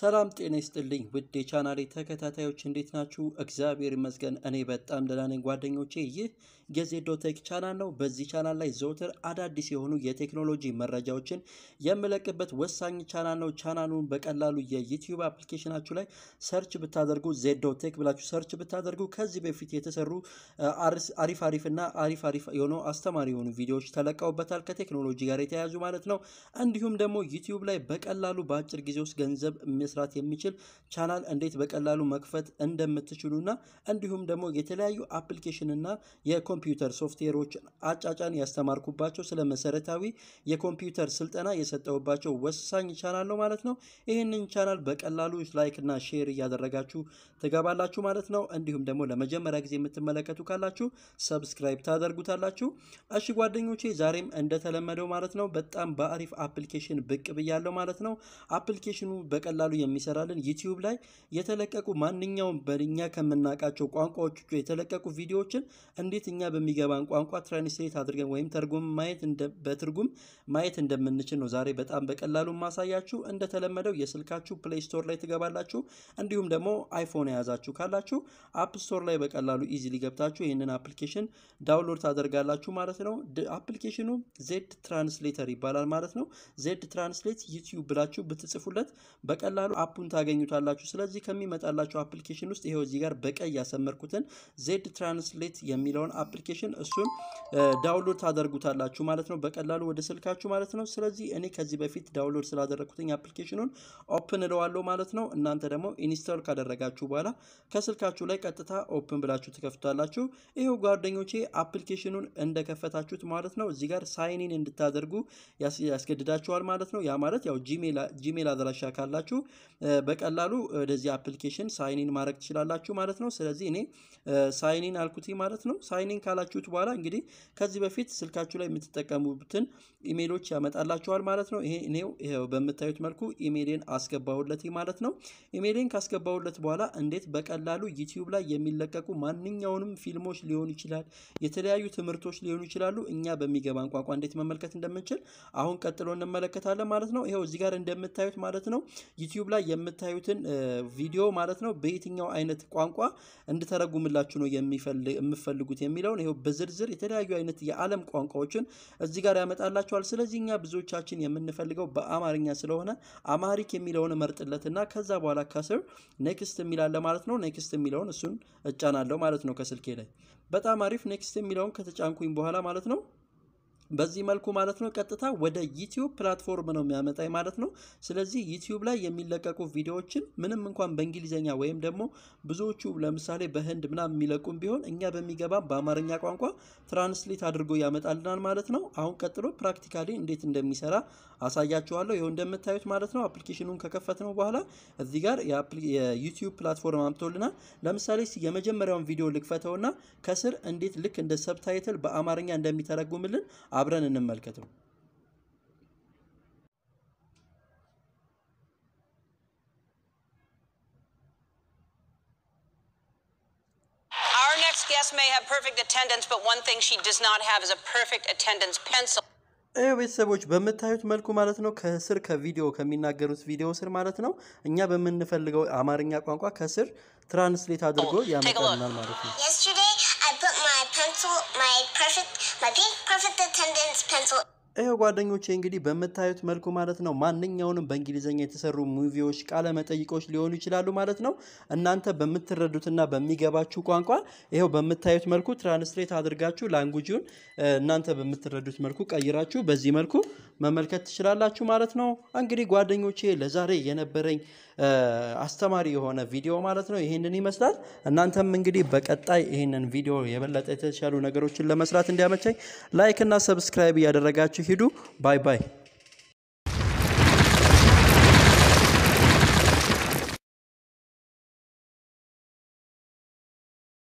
ሰላም ጤና ይስጥልኝ ውድ የቻናሌ ተከታታዮች እንዴት ናችሁ? እግዚአብሔር ይመስገን እኔ በጣም ደህና ነኝ ጓደኞቼ። ይህ የዜዶ ቴክ ቻናል ነው። በዚህ ቻናል ላይ ዘውትር አዳዲስ የሆኑ የቴክኖሎጂ መረጃዎችን የምለቅበት ወሳኝ ቻናል ነው። ቻናሉን በቀላሉ የዩትዩብ አፕሊኬሽናችሁ ላይ ሰርች ብታደርጉ ዜዶ ቴክ ብላችሁ ሰርች ብታደርጉ ከዚህ በፊት የተሰሩ አሪፍ አሪፍ እና አሪፍ አሪፍ የሆኑ አስተማሪ የሆኑ ቪዲዮዎች ተለቀውበታል ከቴክኖሎጂ ጋር የተያያዙ ማለት ነው። እንዲሁም ደግሞ ዩትዩብ ላይ በቀላሉ በአጭር ጊዜ ውስጥ ገንዘብ መስራት የሚችል ቻናል እንዴት በቀላሉ መክፈት እንደምትችሉና እንዲሁም ደግሞ የተለያዩ አፕሊኬሽንና የኮምፒውተር ሶፍትዌሮች አጫጫን ያስተማርኩባቸው ስለ መሰረታዊ የኮምፒውተር ስልጠና የሰጠውባቸው ወሳኝ ቻናል ነው ማለት ነው። ይህንን ቻናል በቀላሉ ላይክና ሼር እያደረጋችሁ ትገባላችሁ ማለት ነው። እንዲሁም ደግሞ ለመጀመሪያ ጊዜ የምትመለከቱ ካላችሁ ሰብስክራይብ ታደርጉታላችሁ። እሺ ጓደኞቼ ዛሬም እንደተለመደው ማለት ነው በጣም በአሪፍ አፕሊኬሽን ብቅ ብያለሁ ማለት ነው። አፕሊኬሽኑ በቀላሉ የሚሰራልን ዩቲዩብ ላይ የተለቀቁ ማንኛውም በእኛ ከምናውቃቸው ቋንቋዎች የተለቀቁ ቪዲዮዎችን እንዴት እኛ በሚገባን ቋንቋ ትራንስሌት አድርገን ወይም ተርጉም ማየት በትርጉም ማየት እንደምንችል ነው ዛሬ በጣም በቀላሉ ማሳያችሁ። እንደተለመደው የስልካችሁ ፕሌይ ስቶር ላይ ትገባላችሁ። እንዲሁም ደግሞ አይፎን የያዛችሁ ካላችሁ አፕ ስቶር ላይ በቀላሉ ኢዚሊ ገብታችሁ ይህንን አፕሊኬሽን ዳውንሎድ ታደርጋላችሁ ማለት ነው። አፕሊኬሽኑ ዜድ ትራንስሌተር ይባላል ማለት ነው። ዜድ ትራንስሌት ዩቲዩብ ብላችሁ ብትጽፉለት በቀላሉ በቀላሉ አፑን ታገኙታላችሁ። ስለዚህ ከሚመጣላችሁ አፕሊኬሽን ውስጥ ይሄው እዚህ ጋር በቀይ ያሰመርኩትን ዜድ ትራንስሌት የሚለውን አፕሊኬሽን እሱን ዳውንሎድ ታደርጉታላችሁ ማለት ነው፣ በቀላሉ ወደ ስልካችሁ ማለት ነው። ስለዚህ እኔ ከዚህ በፊት ዳውንሎድ ስላደረግኩትኝ አፕሊኬሽኑን ኦፕን እለዋለሁ ማለት ነው። እናንተ ደግሞ ኢንስቶል ካደረጋችሁ በኋላ ከስልካችሁ ላይ ቀጥታ ኦፕን ብላችሁ ትከፍቷላችሁ። ይሄው ጓደኞቼ አፕሊኬሽኑን እንደከፈታችሁት ማለት ነው እዚህ ጋር ሳይኒን እንድታደርጉ ያስገድዳችኋል ማለት ነው። ያ ማለት ያው ጂሜል አድራሻ ካላችሁ በቀላሉ ወደዚህ አፕሊኬሽን ሳይኒን ማድረግ ትችላላችሁ ማለት ነው። ስለዚህ እኔ ሳይኒን አልኩት ማለት ነው። ሳይኒን ካላችሁት በኋላ እንግዲህ ከዚህ በፊት ስልካችሁ ላይ የምትጠቀሙትን ኢሜሎች ያመጣላችኋል ማለት ነው። ይሄ እኔው ይሄው በምታዩት መልኩ ኢሜሌን አስገባሁለት ማለት ነው። ኢሜሌን ካስገባሁለት በኋላ እንዴት በቀላሉ ዩቲዩብ ላይ የሚለቀቁ ማንኛውንም ፊልሞች ሊሆኑ ይችላል፣ የተለያዩ ትምህርቶች ሊሆኑ ይችላሉ፣ እኛ በሚገባን ቋንቋ እንዴት መመልከት እንደምንችል አሁን ቀጥሎ እንመለከታለን ማለት ነው። ይሄው እዚህ ጋር እንደምታዩት ማለት ነው ዩቲዩብ ዩቲዩብ ላይ የምታዩትን ቪዲዮ ማለት ነው በየትኛው አይነት ቋንቋ እንድተረጉምላችሁ ነው የምፈልጉት የሚለውን ይኸው በዝርዝር የተለያዩ አይነት የዓለም ቋንቋዎችን እዚህ ጋር ያመጣላቸዋል። ስለዚህ እኛ ብዙዎቻችን የምንፈልገው በአማርኛ ስለሆነ አማሪክ የሚለውን መርጥለትና ከዛ በኋላ ከስር ኔክስት የሚላለ ማለት ነው። ኔክስት የሚለውን እሱን እጫናለሁ ማለት ነው ከስልኬ ላይ። በጣም አሪፍ ኔክስት የሚለውን ከተጫንኩኝ በኋላ ማለት ነው በዚህ መልኩ ማለት ነው ቀጥታ ወደ ዩቲዩብ ፕላትፎርም ነው የሚያመጣኝ ማለት ነው። ስለዚህ ዩቲዩብ ላይ የሚለቀቁ ቪዲዮዎችን ምንም እንኳን በእንግሊዝኛ ወይም ደግሞ ብዙዎቹ ለምሳሌ በህንድ ምናምን የሚለቁም ቢሆን እኛ በሚገባ በአማርኛ ቋንቋ ትራንስሌት አድርጎ ያመጣልናል ማለት ነው። አሁን ቀጥሎ ፕራክቲካሊ እንዴት እንደሚሰራ አሳያችኋለሁ። ይኸው እንደምታዩት ማለት ነው አፕሊኬሽኑን ከከፈት ነው በኋላ እዚህ ጋር የዩቲዩብ ፕላትፎርም አምጥቶልናል። ለምሳሌ የመጀመሪያውን ቪዲዮ ልክፈተውና ከስር እንዴት ልክ እንደ ሰብታይትል በአማርኛ እንደሚተረጉምልን አብረን እንመልከተው። ቤተሰቦች በምታዩት መልኩ ማለት ነው ከስር ከቪዲዮ ከሚናገሩት ቪዲዮ ስር ማለት ነው እኛ በምንፈልገው አማርኛ ቋንቋ ከስር ትራንስሌት አድርጎ oh, ያመጣልናል ማለት ነው። pencil, my perfect, my pink perfect attendance pencil ይኸው ጓደኞቼ እንግዲህ በምታዩት መልኩ ማለት ነው ማንኛውንም በእንግሊዝኛ የተሰሩ ሙቪዎች ቃለ መጠይቆች ሊሆኑ ይችላሉ ማለት ነው። እናንተ በምትረዱትና በሚገባችሁ ቋንቋ ይኸው በምታዩት መልኩ ትራንስሌት አድርጋችሁ ላንጉጂውን እናንተ በምትረዱት መልኩ ቀይራችሁ በዚህ መልኩ መመልከት ትችላላችሁ ማለት ነው። እንግዲህ ጓደኞቼ ለዛሬ የነበረኝ አስተማሪ የሆነ ቪዲዮ ማለት ነው ይህንን ይመስላል። እናንተም እንግዲህ በቀጣይ ይህንን ቪዲዮ የበለጠ የተሻሉ ነገሮችን ለመስራት እንዲያመቻኝ ላይክ እና ሰብስክራይብ እያደረጋችሁ you do. Bye bye.